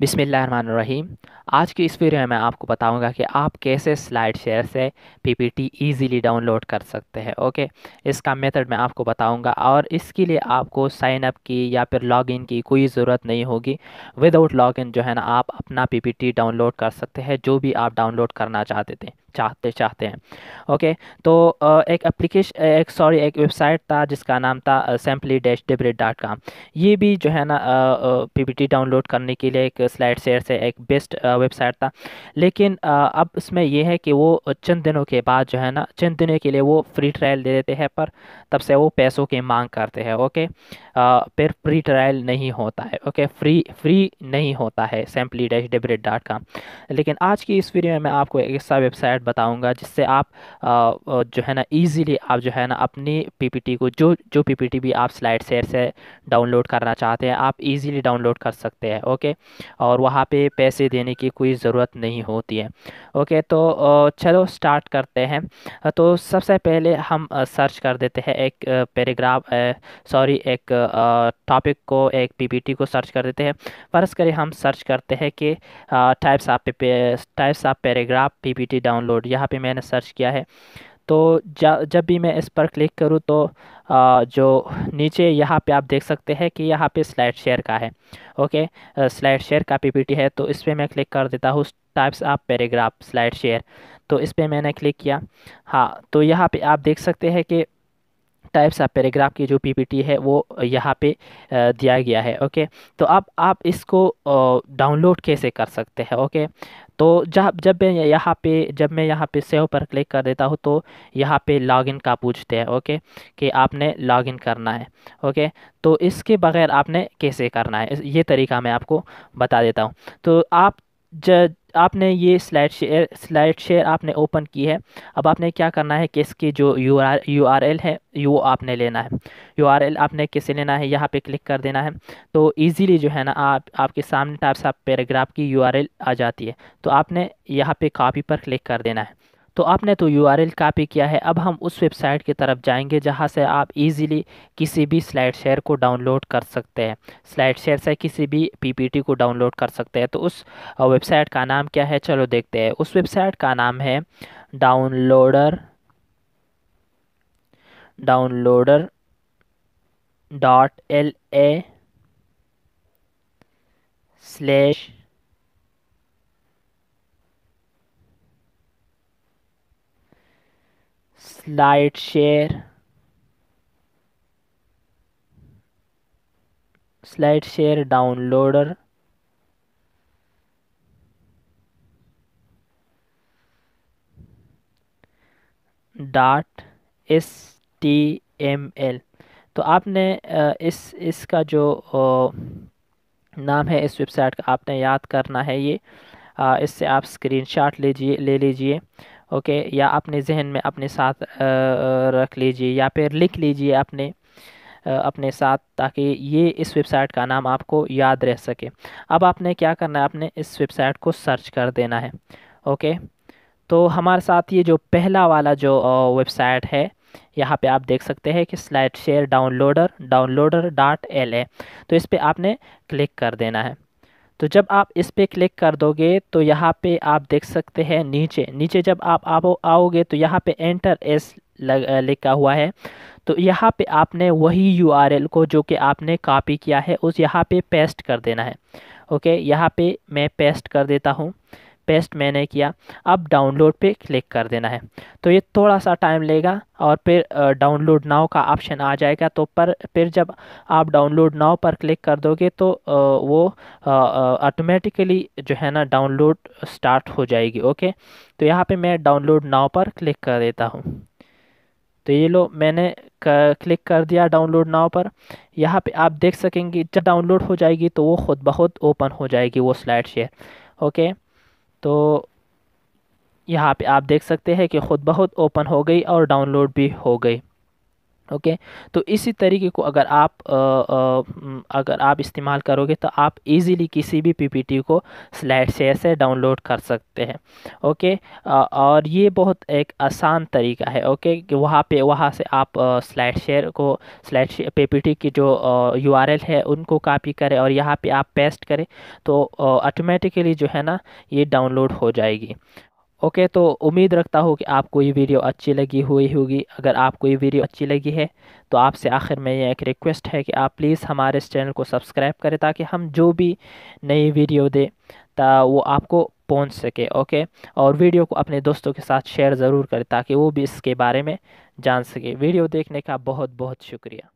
बिसमीम आज की इस वीडियो में मैं आपको बताऊंगा कि आप कैसे स्लाइड शेयर से पीपीटी इजीली डाउनलोड कर सकते हैं ओके इसका मेथड मैं आपको बताऊंगा और इसके लिए आपको साइन अप की या फिर लॉगिन की कोई ज़रूरत नहीं होगी विदाउट लॉगिन जो है ना आप अपना पीपीटी डाउनलोड कर सकते हैं जो भी आप डाउनलोड करना चाहते थे चाहते चाहते हैं ओके तो एक एप्लीकेशन एक सॉरी एक वेबसाइट था जिसका नाम था सैम्पली डैश डिब्रेट डॉट कॉम ये भी जो है ना पीपीटी डाउनलोड करने के लिए एक स्लाइड शेयर से एक बेस्ट वेबसाइट था लेकिन अब इसमें यह है कि वो चंद दिनों के बाद जो है ना चंद दिनों के लिए वो फ्री ट्रायल दे देते हैं पर तब से वो पैसों की मांग करते हैं ओके फिर फ्री ट्रायल नहीं होता है ओके फ्री फ्री नहीं होता है सैम्पली डैश डेबरेट डॉट कॉम लेकिन आज की इस वीडियो में मैं आपको एक ऐसा वेबसाइट बताऊँगा जिससे आप जो है ना ईज़िली आप जो है ना अपनी टी को जो जो टी भी आप स्लाइड शेयर से डाउनलोड करना चाहते हैं आप ईज़िली डाउनलोड कर सकते हैं ओके और वहाँ पे पैसे देने की कोई ज़रूरत नहीं होती है ओके तो चलो स्टार्ट करते हैं तो सबसे पहले हम सर्च कर देते हैं एक पैराग्राफ सॉरी एक टॉपिक को एक पीपीटी को सर्च कर देते हैं फ़र्ज़ करें हम सर्च करते हैं कि types of types of paragraph PPT download यहाँ पे मैंने सर्च किया है तो जब भी मैं इस पर क्लिक करूँ तो आ, जो नीचे यहाँ पे आप देख सकते हैं कि यहाँ पे स्लाइड शेयर का है ओके स्लाइड शेयर का पीपीटी है तो इस पर मैं क्लिक कर देता हूँ टाइप्स आप पैराग्राफ स्लाइड शेयर तो इस पर मैंने क्लिक किया हाँ तो यहाँ पे आप देख सकते हैं कि टाइप्स ऑफ पैराग्राफ की जो पीपीटी है वो यहाँ पे दिया गया है ओके तो अब आप इसको डाउनलोड कैसे कर सकते हैं ओके तो जब जब मैं यहाँ पे जब मैं यहाँ पे सेव पर क्लिक कर देता हूँ तो यहाँ पे लॉगिन का पूछते हैं ओके कि आपने लॉगिन करना है ओके तो इसके बगैर आपने कैसे करना है ये तरीका मैं आपको बता देता हूँ तो आप ज आपने ये स्लाइड शेयर स्लाइड शेयर आपने ओपन की है अब आपने क्या करना है कि इसके जो U R U R L है वो आपने लेना है यू आर एल आपने किसे लेना है यहाँ पे क्लिक कर देना है तो इजीली जो है ना आप आपके सामने टाइप आप पैराग्राफ की यू आर एल आ जाती है तो आपने यहाँ पे कॉपी पर क्लिक कर देना है तो आपने तो यू कॉपी किया है अब हम उस वेबसाइट की तरफ जाएंगे जहाँ से आप इजीली किसी भी स्लाइड शेयर को डाउनलोड कर सकते हैं स्लाइड शेयर से किसी भी पीपीटी को डाउनलोड कर सकते हैं तो उस वेबसाइट का नाम क्या है चलो देखते हैं उस वेबसाइट का नाम है downloader downloader dot L A slash light share SlideShare downloader dot S T M L तो आपने इस इसका जो नाम है इस वेबसाइट का आपने याद करना है ये इससे आप स्क्रीनशॉट लीजिए ले लीजिए ओके या अपने जहन में अपने साथ रख लीजिए या फिर लिख लीजिए अपने अपने साथ ताकि ये इस वेबसाइट का नाम आपको याद रह सके अब आपने क्या करना है आपने इस वेबसाइट को सर्च कर देना है ओके तो हमारे साथ ये जो पहला वाला जो वेबसाइट है यहाँ पे आप देख सकते हैं कि SlideShare downloader downloader dot L A तो इस पर आपने क्लिक कर देना है तो जब आप इस पर क्लिक कर दोगे तो यहाँ पे आप देख सकते हैं नीचे नीचे जब आप आओ आओगे तो यहाँ पे एंटर एस लिखा हुआ है तो यहाँ पे आपने वही यू को जो कि आपने कॉपी किया है उस यहाँ पे पेस्ट कर देना है ओके यहाँ पे मैं पेस्ट कर देता हूँ पेस्ट मैंने किया अब डाउनलोड पे क्लिक कर देना है तो ये थोड़ा सा टाइम लेगा और फिर डाउनलोड नाव का ऑप्शन आ जाएगा तो पर फिर जब आप डाउनलोड नाव पर क्लिक कर दोगे तो वो ऑटोमेटिकली जो है ना डाउनलोड स्टार्ट हो जाएगी ओके तो यहाँ पे मैं डाउनलोड नाव पर क्लिक कर देता हूँ तो ये लो मैंने क्लिक कर दिया डाउनलोड नाव पर यहाँ पे आप देख सकेंगे जब डाउनलोड हो जाएगी तो वो खुद बहुत ओपन हो जाएगी वो स्लाइड शेयर ओके तो यहाँ पे आप देख सकते हैं कि ख़ुद बहुत ओपन हो गई और डाउनलोड भी हो गई ओके तो इसी तरीके को अगर आप आ, आ, अगर आप इस्तेमाल करोगे तो आप इजीली किसी भी पीपीटी को स्लाइड शेयर से डाउनलोड कर सकते हैं ओके आ, और ये बहुत एक आसान तरीका है ओके कि वहाँ पे वहाँ से आप स्लाइड शेयर को स्लाइड शेयर पीपीटी की जो यूआरएल है उनको कॉपी करें और यहाँ पे आप पेस्ट करें तो ऑटोमेटिकली जो है ना ये डाउनलोड हो जाएगी ओके तो उम्मीद रखता हूँ कि आपको ये वीडियो अच्छी लगी हुई होगी अगर आपको ये वीडियो अच्छी लगी है तो आपसे आखिर में ये एक रिक्वेस्ट है कि आप प्लीज़ हमारे इस चैनल को सब्सक्राइब करें ताकि हम जो भी नई वीडियो दें तो वो आपको पहुँच सके ओके और वीडियो को अपने दोस्तों के साथ शेयर ज़रूर करें ताकि वो भी इसके बारे में जान सके वीडियो देखने का बहुत बहुत शुक्रिया